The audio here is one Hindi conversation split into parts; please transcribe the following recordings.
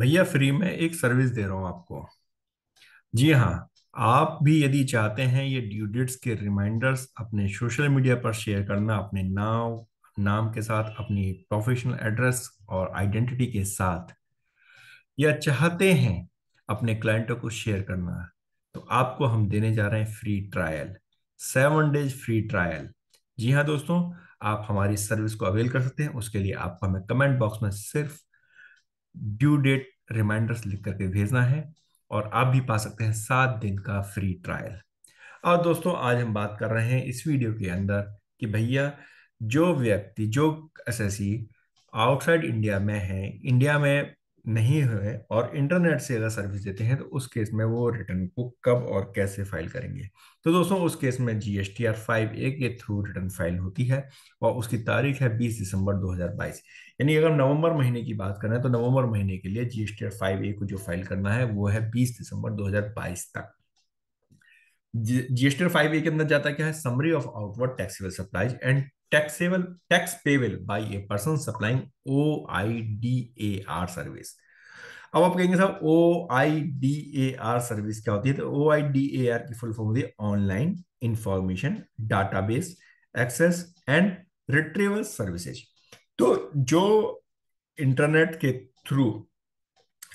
भैया फ्री में एक सर्विस दे रहा हूँ आपको जी हाँ आप भी यदि चाहते हैं ये ड्यू डेट्स के रिमाइंडर्स अपने सोशल मीडिया पर शेयर करना अपने नाम नाम के साथ अपनी प्रोफेशनल एड्रेस और आइडेंटिटी के साथ या चाहते हैं अपने क्लाइंटों को शेयर करना तो आपको हम देने जा रहे हैं free trial seven days free trial जी हाँ दोस्तों आप हमारी सर्विस को अवेल कर सकते हैं उसके लिए आपको हमें कमेंट बॉक्स में सिर्फ ड्यू डेट रिमाइंडर्स लिख करके भेजना है और आप भी पा सकते हैं सात दिन का फ्री ट्रायल और दोस्तों आज हम बात कर रहे हैं इस वीडियो के अंदर कि भैया जो व्यक्ति जो एस आउटसाइड इंडिया में है इंडिया में नहीं हुए और इंटरनेट से अगर सर्विस देते हैं तो उस केस में वो रिटर्न को कब और कैसे फाइल करेंगे तो दोस्तों उस केस में G S T R five A के थ्रू रिटर्न फाइल होती है और उसकी तारीख है 20 दिसंबर 2022 यानी अगर नवंबर महीने की बात करें तो नवंबर महीने के लिए G S T R five A को जो फाइल करना है वो है बीस दिसंबर दो तक जीएसटी फाइव ए के अंदर जाता क्या है summary of outward taxable supplies and taxable tax payable by a person supplying OIDAR service अब आप कहेंगे साहब O I D A R service क्या होती है तो O I D A R की फुल फॉर्म होती है online information database access and retrieval services तो जो इंटरनेट के थ्रू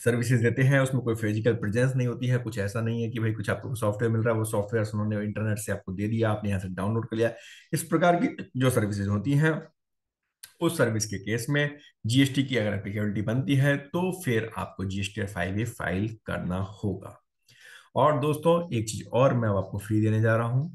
सर्विसेज देते हैं उसमें कोई फिजिकल प्रेजेंस नहीं होती है कुछ ऐसा नहीं है कि भाई कुछ आपको सॉफ्टवेयर मिल रहा है वो सॉफ्टवेयर उन्होंने इंटरनेट से आपको दे दिया आपने यहाँ से डाउनलोड कर लिया इस प्रकार की जो सर्विसेज होती हैं उस सर्विस के केस में जीएसटी की अगर एप्लीकेबिलिटी बनती है तो फिर आपको जीएसटी फाइल फाइल करना होगा और दोस्तों एक चीज और मैं आपको फ्री देने जा रहा हूं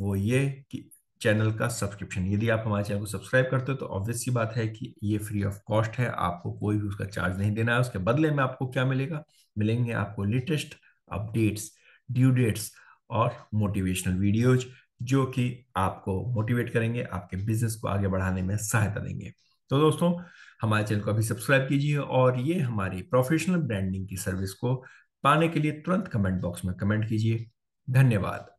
वो ये कि चैनल का सब्सक्रिप्शन यदि आप हमारे चैनल को सब्सक्राइब करते हो तो ऑब्वियस सी बात है कि ये फ्री ऑफ कॉस्ट है आपको कोई भी उसका चार्ज नहीं देना है उसके बदले में आपको क्या मिलेगा मिलेंगे आपको लेटेस्ट अपडेट्स ड्यू डेट्स और मोटिवेशनल वीडियोज जो कि आपको मोटिवेट करेंगे आपके बिजनेस को आगे बढ़ाने में सहायता देंगे तो दोस्तों हमारे चैनल को अभी सब्सक्राइब कीजिए और ये हमारी प्रोफेशनल ब्रांडिंग की सर्विस को पाने के लिए तुरंत कमेंट बॉक्स में कमेंट कीजिए धन्यवाद